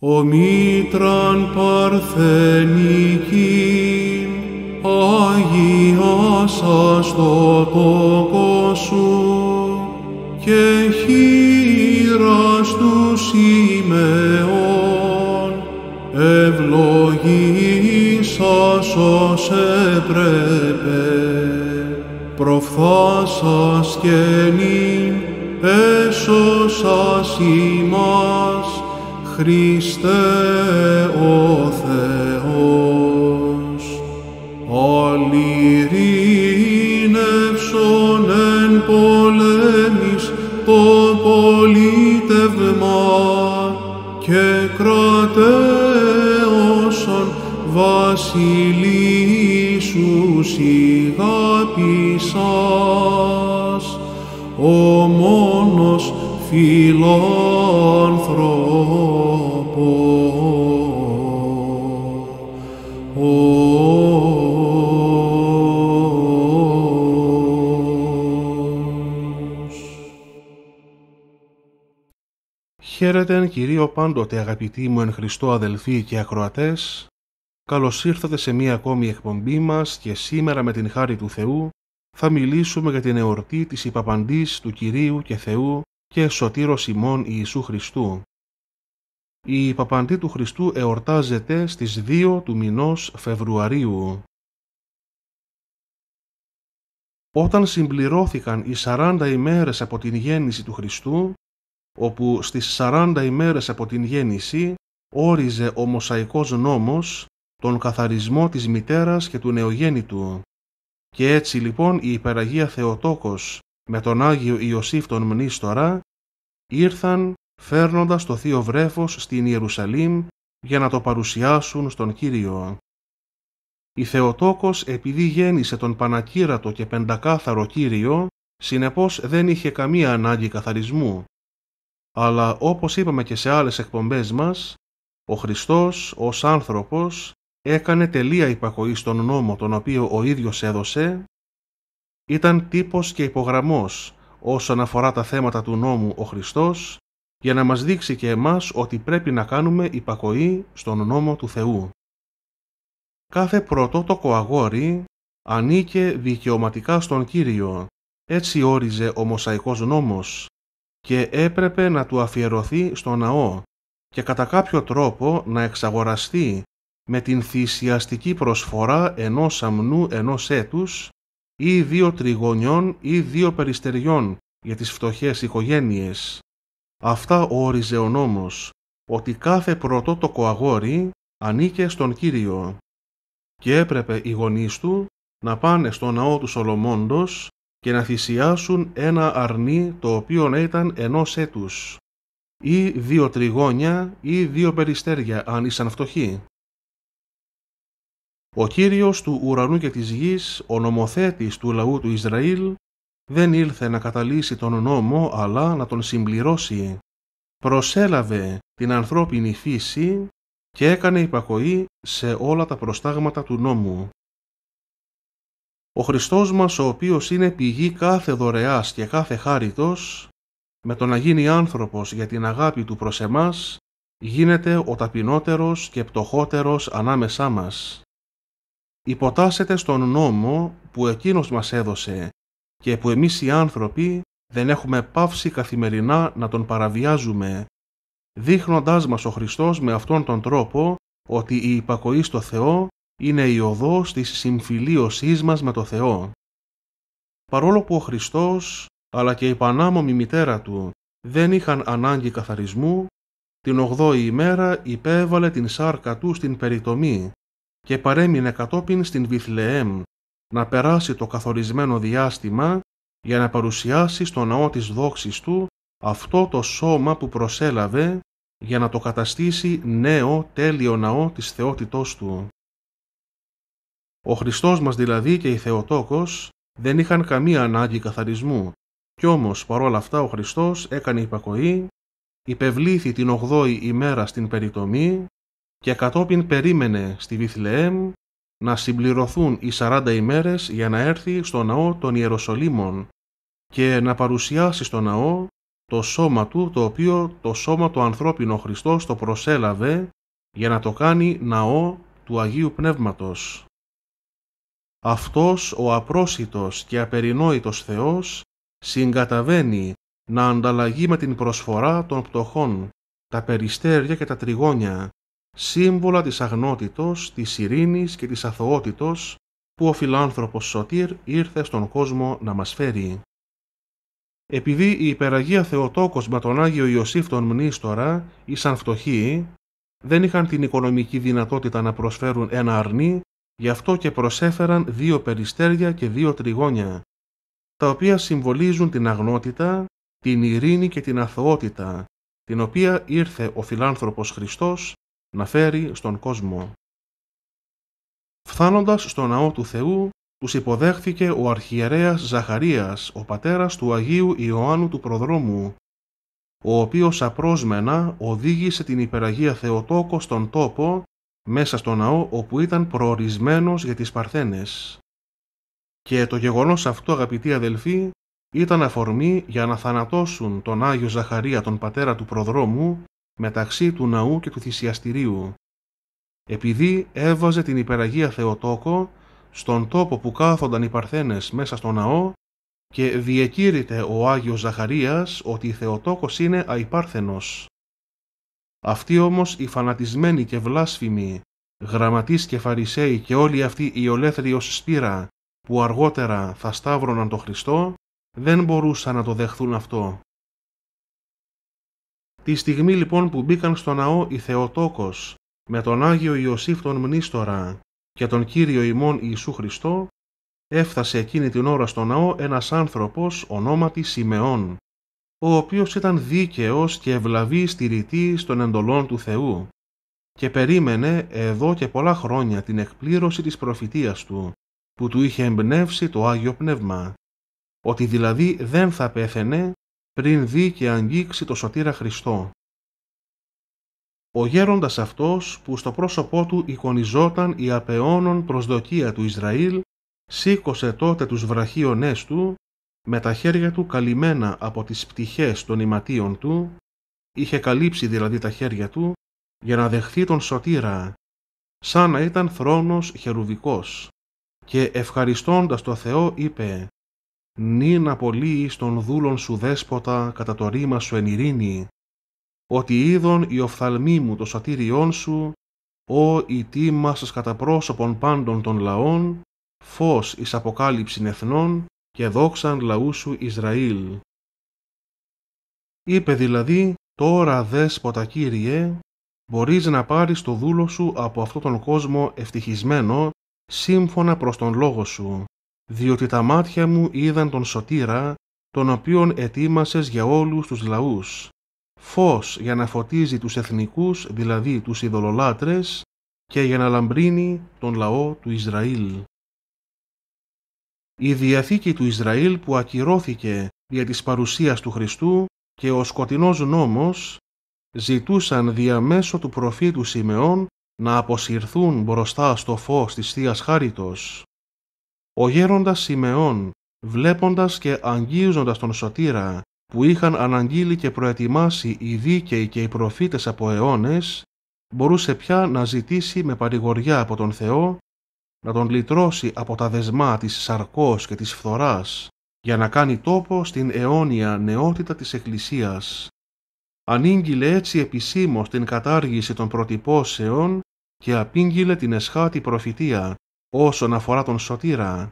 ο μήτραν Άγια Άγιασας το τόκο σου, και χείρας του Σιμεών, ευλογήσας ως έπρεπε, προφθάσας και νυν, Χριστέ ο Θεός, αλληρήνευσον εν πολέμης το πολίτευμα και κρατέωσον βασιλίσου ηγάπησας, ο μόνος φιλός Χαίρετε κυρίω πάντοτε αγαπητοί μου εν Χριστώ και ακροατές. Καλώς ήρθατε σε μία ακόμη εκπομπή μας και σήμερα με την χάρη του Θεού θα μιλήσουμε για την εορτή της υπαπαντής του Κυρίου και Θεού και σωτήρος ημών Ιησού Χριστού. Η υπαπαντή του Χριστού εορτάζεται στις 2 του μηνός Φεβρουαρίου. Όταν συμπληρώθηκαν οι 40 ημέρες από την γέννηση του Χριστού, όπου στις 40 ημέρες από την γέννηση όριζε ο Μωσαϊκός νόμος τον καθαρισμό της μητέρας και του νεογέννητου. Και έτσι λοιπόν η υπεραγία Θεοτόκος με τον Άγιο Ιωσήφ τον Μνήστορα ήρθαν φέρνοντας το θείο βρέφος στην Ιερουσαλήμ για να το παρουσιάσουν στον Κύριο. Η Θεοτόκος επειδή γέννησε τον Πανακύρατο και Πεντακάθαρο Κύριο, συνεπώς δεν είχε καμία ανάγκη καθαρισμού αλλά όπως είπαμε και σε άλλες εκπομπές μας, ο Χριστός ως άνθρωπος έκανε τελεία υπακοή στον νόμο τον οποίο ο ίδιος έδωσε, ήταν τύπος και υπογραμμός όσον αφορά τα θέματα του νόμου ο Χριστός, για να μας δείξει και εμάς ότι πρέπει να κάνουμε υπακοή στον νόμο του Θεού. Κάθε πρωτότοκο αγόρι ανήκε δικαιωματικά στον Κύριο, έτσι όριζε ο Μωσαϊκός νόμος και έπρεπε να του αφιερωθεί στο ναό και κατά κάποιο τρόπο να εξαγοραστεί με την θυσιαστική προσφορά ενός αμνού ενός έτους ή δύο τριγωνιών ή δύο περιστεριών για τις φτωχές οικογένειες. Αυτά όριζε ο νόμος, ότι κάθε πρωτότοκο αγόρι ανήκε στον Κύριο και έπρεπε οι γονείς του να πάνε στο ναό του Σολομώντος και να θυσιάσουν ένα αρνί το οποίο να ήταν ενός έτους ή δύο τριγώνια ή δύο περιστέρια αν ήσαν φτωχοί. Ο Κύριος του ουρανού και της γης, ο νομοθέτης του λαού του Ισραήλ, δεν ήλθε να καταλύσει τον νόμο αλλά να τον συμπληρώσει. Προσέλαβε την ανθρώπινη φύση και έκανε υπακοή σε όλα τα προστάγματα του νόμου. Ο Χριστός μας ο οποίος είναι πηγή κάθε δωρεάς και κάθε χάριτος, με το να γίνει άνθρωπος για την αγάπη του προς εμάς, γίνεται ο ταπεινότερος και πτωχότερος ανάμεσά μας. Υποτάσσεται στον νόμο που εκείνος μας έδωσε και που εμείς οι άνθρωποι δεν έχουμε πάυσει καθημερινά να τον παραβιάζουμε, δείχνοντάς μας ο Χριστός με αυτόν τον τρόπο ότι η υπακοή στο Θεό είναι η οδός της συμφιλίωσής μας με το Θεό. Παρόλο που ο Χριστός αλλά και η Πανάμωμη μητέρα του δεν είχαν ανάγκη καθαρισμού, την 8η ημέρα υπέβαλε την σάρκα του στην περιτομή και παρέμεινε κατόπιν στην Βιθλεέμ να περάσει το καθορισμένο διάστημα για να παρουσιάσει στο ναό της δόξης του αυτό το σώμα που προσέλαβε για να το καταστήσει νέο τέλειο ναό της θεότητός του. Ο Χριστός μας δηλαδή και η Θεοτόκος δεν είχαν καμία ανάγκη καθαρισμού κι όμως παρόλα αυτά ο Χριστός έκανε υπακοή, υπευλήθη την 8η ημέρα στην περιτομή και κατόπιν περίμενε στη Βιθλεέμ να συμπληρωθούν οι 40 ημέρες για να έρθει στο ναό των Ιεροσολύμων και να παρουσιάσει στο ναό το σώμα του το οποίο το σώμα το ανθρώπινο Χριστός το προσέλαβε για να το κάνει ναό του Αγίου Πνεύματος αυτός ο απρόσιτος και απερινόητος Θεός συγκαταβαίνει να ανταλλαγεί με την προσφορά των πτωχών τα περιστέρια και τα τριγώνια, σύμβολα της αγνότητος, της ειρήνης και της αθωότητος που ο φιλάνθρωπος Σωτήρ ήρθε στον κόσμο να μας φέρει. Επειδή η υπεραγία Θεοτόκος με τον Άγιο Ιωσήφ τον Μνήστορα ήσαν φτωχοί, δεν είχαν την οικονομική δυνατότητα να προσφέρουν ένα αρνί Γι' αυτό και προσέφεραν δύο περιστέρια και δύο τριγόνια, τα οποία συμβολίζουν την αγνότητα, την ειρήνη και την αθωότητα, την οποία ήρθε ο φιλάνθρωπος Χριστός να φέρει στον κόσμο. Φθάνοντας στο ναό του Θεού, τους υποδέχθηκε ο αρχιερέας Ζαχαρίας, ο πατέρας του Αγίου Ιωάννου του Προδρόμου, ο οποίος απρόσμενα οδήγησε την υπεραγία Θεοτόκο στον τόπο μέσα στο ναό όπου ήταν προορισμένος για τις παρθένες. Και το γεγονός αυτό αγαπητοί αδελφοί ήταν αφορμή για να θανατώσουν τον Άγιο Ζαχαρία τον πατέρα του προδρόμου μεταξύ του ναού και του θυσιαστηρίου επειδή έβαζε την υπεραγία Θεοτόκο στον τόπο που κάθονταν οι παρθένες μέσα στο ναό και διεκήρυτε ο Άγιος Ζαχαρίας ότι η Θεοτόκος είναι αϊπάρθενος αυτοί όμως οι φανατισμένοι και βλάσφημοι, γραμματείς και φαρισαίοι και όλοι αυτοί οι ολέθριοι ως σπήρα που αργότερα θα σταύρωναν το Χριστό, δεν μπορούσαν να το δεχθούν αυτό. Τη στιγμή λοιπόν που μπήκαν στο ναό οι Θεοτόκος, με τον Άγιο Ιωσήφ τον Μνήστορα και τον Κύριο ημών Ιησού Χριστό, έφτασε εκείνη την ώρα στο ναό ένας άνθρωπος ονόματι Σιμεών, ο οποίος ήταν δίκαιος και ευλαβή στηρητή των εντολών του Θεού και περίμενε εδώ και πολλά χρόνια την εκπλήρωση της προφητείας του, που του είχε εμπνεύσει το Άγιο Πνεύμα, ότι δηλαδή δεν θα πέθαινε πριν δει και αγγίξει το σωτήρα Χριστό. Ο γέροντας αυτός που στο πρόσωπό του εικονιζόταν η απεώνων προσδοκία του Ισραήλ, σήκωσε τότε τους βραχίονές του με τα χέρια του καλυμμένα από τις πτυχές των ηματίων του, είχε καλύψει δηλαδή τα χέρια του για να δεχθεί τον σωτήρα, σαν να ήταν θρόνος χερουβικός και ευχαριστώντας το Θεό είπε «Νην απολύεις τον δούλον σου δέσποτα κατά το ρήμα σου εν ειρήνη, ότι είδον η οφθαλμή μου το σωτήριόν σου, ο η σας κατά πρόσωπον πάντων των λαών, φως εις αποκάλυψην εθνών, και δόξαν λαού σου Ισραήλ. Είπε δηλαδή «Τώρα δέσποτα Κύριε, μπορείς να πάρεις το δούλο σου από αυτόν τον κόσμο ευτυχισμένο σύμφωνα προς τον λόγο σου, διότι τα μάτια μου είδαν τον σωτήρα, τον οποίον ετοίμασες για όλους τους λαούς, φως για να φωτίζει τους εθνικούς, δηλαδή τους ειδωλολάτρες, και για να λαμπρύνει τον λαό του Ισραήλ η Διαθήκη του Ισραήλ που ακυρώθηκε για της παρουσίας του Χριστού και ο σκοτεινός νόμος ζητούσαν διαμέσω του προφήτου Σιμεών να αποσυρθούν μπροστά στο φως της θείας Χάριτος. Ο γέροντας Σιμεών, βλέποντας και αγγίζοντας τον σωτήρα που είχαν αναγγείλει και προετοιμάσει οι δίκαιοι και οι προφήτες από αιώνες, μπορούσε πια να ζητήσει με παρηγοριά από τον Θεό να τον λυτρώσει από τα δεσμά της σαρκός και της φθοράς για να κάνει τόπο στην αιώνια νεότητα της Εκκλησίας. Ανήγγειλε έτσι επισήμως την κατάργηση των προτυπώσεων και απήγγειλε την εσχάτη προφητεία όσον αφορά τον σωτήρα.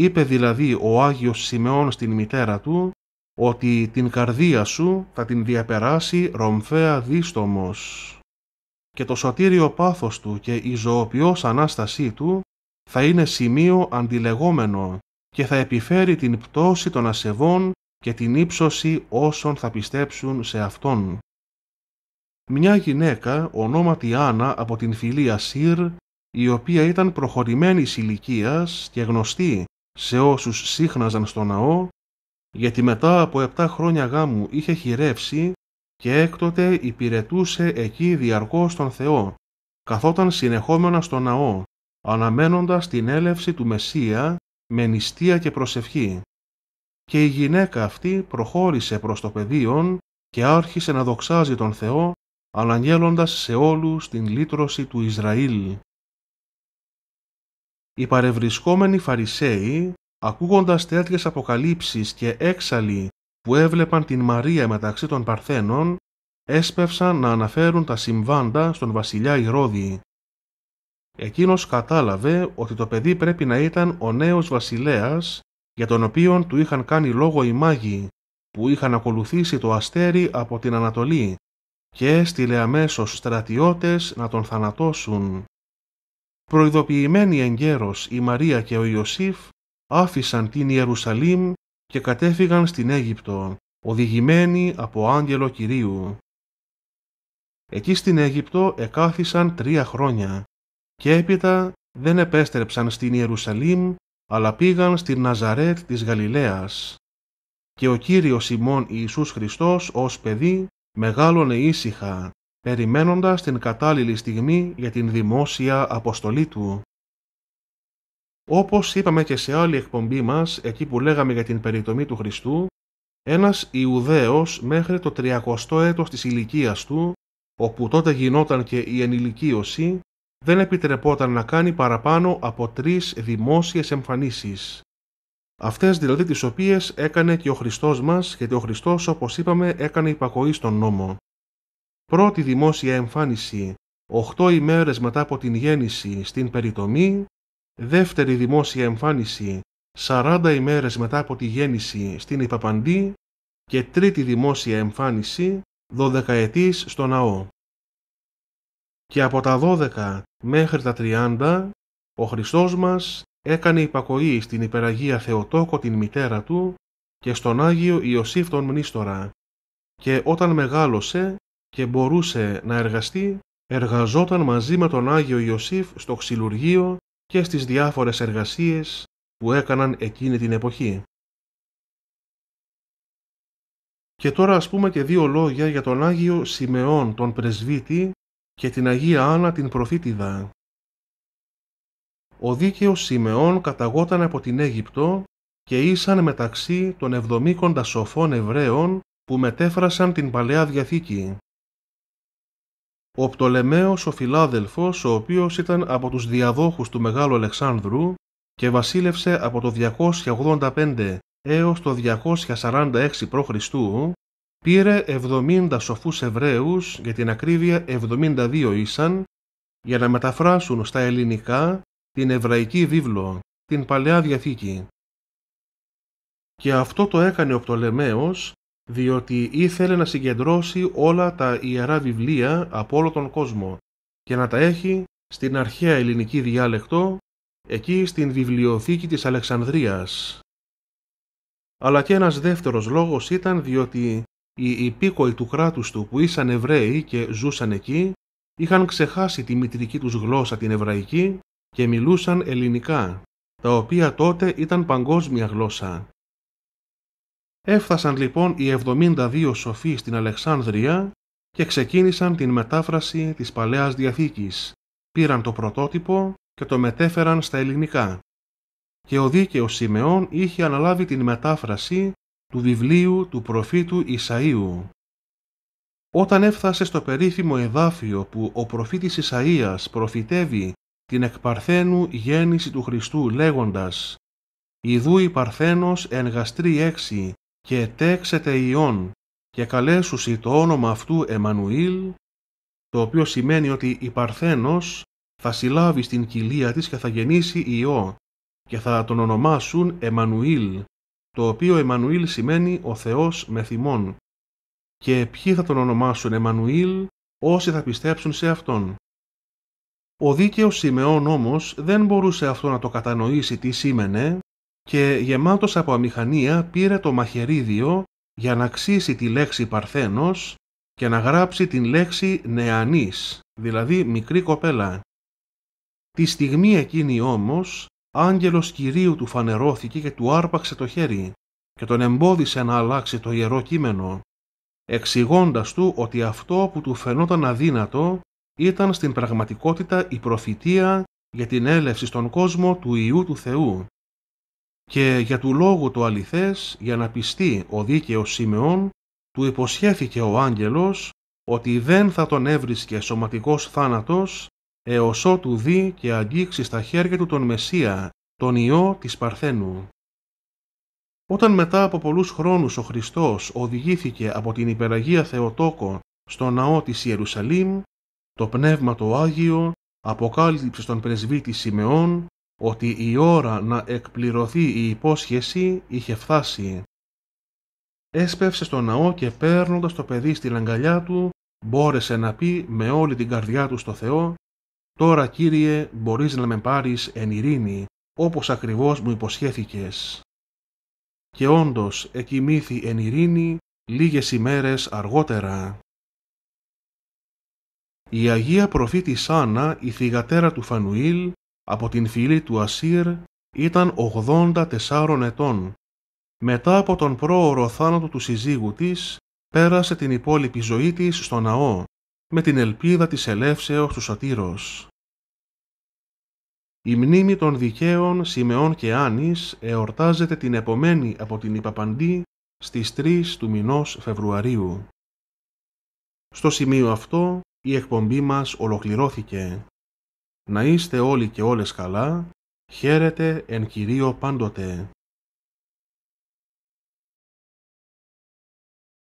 Είπε δηλαδή ο Άγιος Σιμεών στην μητέρα του ότι την καρδία σου θα την διαπεράσει ρομφαία δίστομος και το σωτήριο πάθος του και η ζωοποιός Ανάστασή του θα είναι σημείο αντιλεγόμενο και θα επιφέρει την πτώση των ασεβών και την ύψωση όσων θα πιστέψουν σε Αυτόν. Μια γυναίκα ονόματι Άννα από την φιλία Σύρ, η οποία ήταν προχωρημένη ηλικίας και γνωστή σε όσους σύχναζαν στο ναό, γιατί μετά από επτά χρόνια γάμου είχε χειρεύσει και έκτοτε υπηρετούσε εκεί διαρκώς τον Θεό, καθόταν συνεχόμενα στο ναό, αναμένοντας την έλευση του Μεσσία με νηστεία και προσευχή. Και η γυναίκα αυτή προχώρησε προς το πεδίο και άρχισε να δοξάζει τον Θεό, αναγγέλλοντας σε όλους την λύτρωση του Ισραήλ. Οι παρευρισκόμενοι Φαρισαίοι, ακούγοντας τέτοιες αποκαλύψεις και έξαλλοι που έβλεπαν την Μαρία μεταξύ των Παρθένων, έσπευσαν να αναφέρουν τα συμβάντα στον βασιλιά Ηρώδη. Εκείνος κατάλαβε ότι το παιδί πρέπει να ήταν ο νέος βασιλέας για τον οποίον του είχαν κάνει λόγο οι μάγοι που είχαν ακολουθήσει το αστέρι από την Ανατολή και έστειλε αμέσως στρατιώτες να τον θανατώσουν. Προειδοποιημένοι εγκαίρως η Μαρία και ο Ιωσήφ άφησαν την Ιερουσαλήμ και κατέφυγαν στην Αίγυπτο, οδηγημένοι από άγγελο Κυρίου. Εκεί στην Αίγυπτο εκάθισαν τρία χρόνια και έπειτα δεν επέστρεψαν στην Ιερουσαλήμ αλλά πήγαν στην Ναζαρέτ της Γαλιλαίας. Και ο Κύριος ημών Ιησούς Χριστός ως παιδί μεγάλωνε ήσυχα, περιμένοντας την κατάλληλη στιγμή για την δημόσια αποστολή Του. Όπως είπαμε και σε άλλη εκπομπή μας εκεί που λέγαμε για την περιτομή του Χριστού, ένας Ιουδαίος μέχρι το 30ο έτος της ηλικίας του, όπου τότε γινόταν και η ενηλικίωση, δεν επιτρεπόταν να κάνει παραπάνω από τρεις δημόσιες εμφανίσεις, αυτές δηλαδή τις οποίες έκανε και ο Χριστός μας γιατί ο Χριστός, όπως είπαμε έκανε υπακοή στον νόμο. Πρώτη δημόσια εμφάνιση, 8 ημέρες μετά από την γέννηση στην περιτομή, δεύτερη δημόσια εμφάνιση 40 ημέρες μετά από τη γέννηση στην Ιπαπαντή και τρίτη δημόσια εμφάνιση 12 ετής στο ναό. Και από τα 12 μέχρι τα 30 ο Χριστός μας έκανε υπακοή στην υπεραγία Θεοτόκο την μητέρα του και στον Άγιο Ιωσήφ τον Μνήστορα και όταν μεγάλωσε και μπορούσε να εργαστεί εργαζόταν μαζί με τον Άγιο Ιωσήφ στο ξυλουργείο και στις διάφορες εργασίες που έκαναν εκείνη την εποχή. Και τώρα ας πούμε και δύο λόγια για τον Άγιο Σιμεών τον Πρεσβήτη και την Αγία Άννα την Προφήτηδα. Ο δίκαιος Σιμεών καταγόταν από την Αίγυπτο και ήσαν μεταξύ των εβδομήκοντα σοφών Εβραίων που μετέφρασαν την Παλαιά Διαθήκη. Ο Πτολεμαίος ο Φιλάδελφος, ο οποίος ήταν από τους διαδόχους του Μεγάλου Αλεξάνδρου και βασίλευσε από το 285 έως το 246 π.Χ. πήρε 70 σοφούς Εβραίους, για την ακρίβεια 72 ήσαν, για να μεταφράσουν στα ελληνικά την Εβραϊκή Βίβλο, την Παλαιά Διαθήκη. Και αυτό το έκανε ο Πτολεμαίος διότι ήθελε να συγκεντρώσει όλα τα ιερά βιβλία από όλο τον κόσμο και να τα έχει στην αρχαία ελληνική διάλεκτο, εκεί στην βιβλιοθήκη της Αλεξανδρίας. Αλλά και ένας δεύτερος λόγος ήταν διότι οι υπήκοοι του κράτους του που ήσαν Εβραίοι και ζούσαν εκεί, είχαν ξεχάσει τη μητρική τους γλώσσα την εβραϊκή και μιλούσαν ελληνικά, τα οποία τότε ήταν παγκόσμια γλώσσα Έφτασαν λοιπόν οι 72 σοφοί στην Αλεξάνδρεια και ξεκίνησαν την μετάφραση της Παλαιάς Διαθήκης. Πήραν το πρωτότυπο και το μετέφεραν στα ελληνικά. Και ο δίκαιος Σιμεών είχε αναλάβει την μετάφραση του βιβλίου του προφήτου Ισαΐου. Όταν έφτασε στο περίφημο εδάφιο που ο προφήτης Ισαΐας προφητεύει την εκπαρθένου γέννηση του Χριστού λέγοντας «Ιδού η Παρθένος εν έξι και τεξετε ιών και καλέσουσι το όνομα αυτού Εμμανουήλ, το οποίο σημαίνει ότι η Παρθένος θα συλλάβει στην κοιλία της και θα γεννήσει ιό και θα τον ονομάσουν Εμμανουήλ, το οποίο Εμμανουήλ σημαίνει ο Θεός με θυμών. Και ποιοι θα τον ονομάσουν Εμμανουήλ όσοι θα πιστέψουν σε Αυτόν. Ο δίκαιος Σιμεών όμως δεν μπορούσε αυτό να το κατανοήσει τι σήμαινε και γεμάτος από αμηχανία πήρε το μαχαιρίδιο για να ξύσει τη λέξη Παρθένος και να γράψει την λέξη νεανής, δηλαδή μικρή κοπέλα. Τη στιγμή εκείνη όμως, άγγελος Κυρίου του φανερώθηκε και του άρπαξε το χέρι και τον εμπόδισε να αλλάξει το ιερό κείμενο, εξηγώντας του ότι αυτό που του φαινόταν αδύνατο ήταν στην πραγματικότητα η προφητεία για την έλευση στον κόσμο του Ιού του Θεού και για του λόγου το αληθές, για να πιστεί ο δίκαιος Σιμεών, του υποσχέθηκε ο άγγελος ότι δεν θα τον έβρισκε σωματικός θάνατος έως ότου δει και αγγίξει στα χέρια του τον Μεσσία, τον Υιό της Παρθένου. Όταν μετά από πολλούς χρόνους ο Χριστός οδηγήθηκε από την Υπεραγία Θεοτόκο στο ναό της Ιερουσαλήμ, το Πνεύμα το Άγιο αποκάλυψε στον πρεσβήτη Σιμεών ότι η ώρα να εκπληρωθεί η υπόσχεση είχε φτάσει. Έσπευσε στο ναό και παίρνοντας το παιδί στη λαγκαλιά του, μπόρεσε να πει με όλη την καρδιά του στο Θεό «Τώρα, Κύριε, μπορείς να με πάρεις εν ειρήνη, όπως ακριβώς μου υποσχέθηκες». Και όντως εκοιμήθη εν ειρήνη λίγες ημέρες αργότερα. Η Αγία Προφήτη Σάνα, η θυγατέρα του Φανουήλ, από την φυλή του Ασύρ ήταν 84 ετών. Μετά από τον πρόωρο θάνατο του συζύγου της, πέρασε την υπόλοιπη ζωή της στο ναό, με την ελπίδα της ελεύσεως του σωτήρος. Η μνήμη των δικαίων Σιμεών και Άνης εορτάζεται την επομένη από την Ιπαπαντή στις 3 του μηνός Φεβρουαρίου. Στο σημείο αυτό η εκπομπή μας ολοκληρώθηκε. Να είστε όλοι και όλες καλά. Χαίρετε εν Κυρίω πάντοτε.